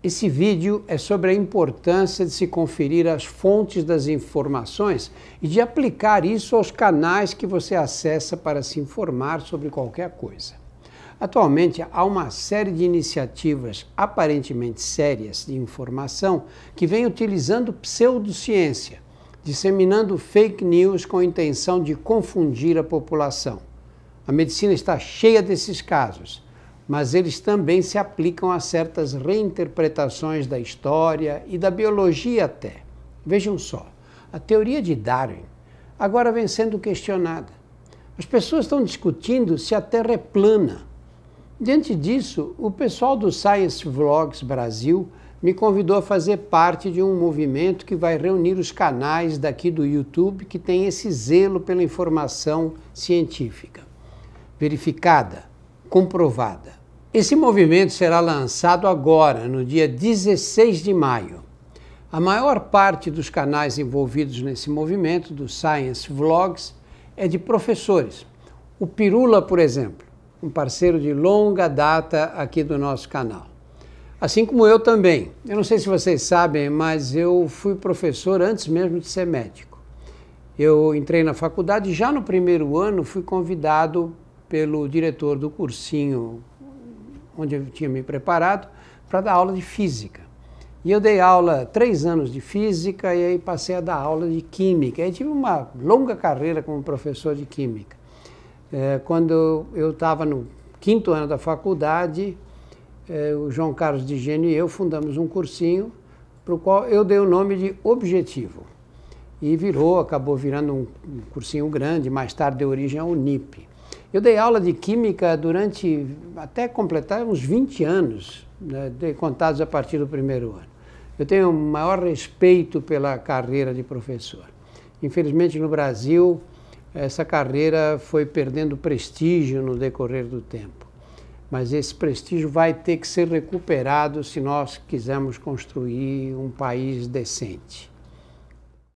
Esse vídeo é sobre a importância de se conferir as fontes das informações e de aplicar isso aos canais que você acessa para se informar sobre qualquer coisa. Atualmente, há uma série de iniciativas aparentemente sérias de informação que vem utilizando pseudociência, disseminando fake news com a intenção de confundir a população. A medicina está cheia desses casos mas eles também se aplicam a certas reinterpretações da história e da biologia até. Vejam só, a teoria de Darwin agora vem sendo questionada. As pessoas estão discutindo se a Terra é plana. Diante disso, o pessoal do Science Vlogs Brasil me convidou a fazer parte de um movimento que vai reunir os canais daqui do YouTube que tem esse zelo pela informação científica verificada comprovada. Esse movimento será lançado agora, no dia 16 de maio. A maior parte dos canais envolvidos nesse movimento, do Science Vlogs, é de professores. O Pirula, por exemplo, um parceiro de longa data aqui do nosso canal. Assim como eu também. Eu não sei se vocês sabem, mas eu fui professor antes mesmo de ser médico. Eu entrei na faculdade e já no primeiro ano fui convidado pelo diretor do cursinho onde eu tinha me preparado para dar aula de física. E eu dei aula três anos de física e aí passei a dar aula de química. e tive uma longa carreira como professor de química. É, quando eu estava no quinto ano da faculdade, é, o João Carlos de Gênio e eu fundamos um cursinho para o qual eu dei o nome de Objetivo. E virou, acabou virando um, um cursinho grande, mais tarde deu origem ao UNIP. Eu dei aula de química durante, até completar, uns 20 anos, né, contados a partir do primeiro ano. Eu tenho o maior respeito pela carreira de professor. Infelizmente, no Brasil, essa carreira foi perdendo prestígio no decorrer do tempo. Mas esse prestígio vai ter que ser recuperado se nós quisermos construir um país decente.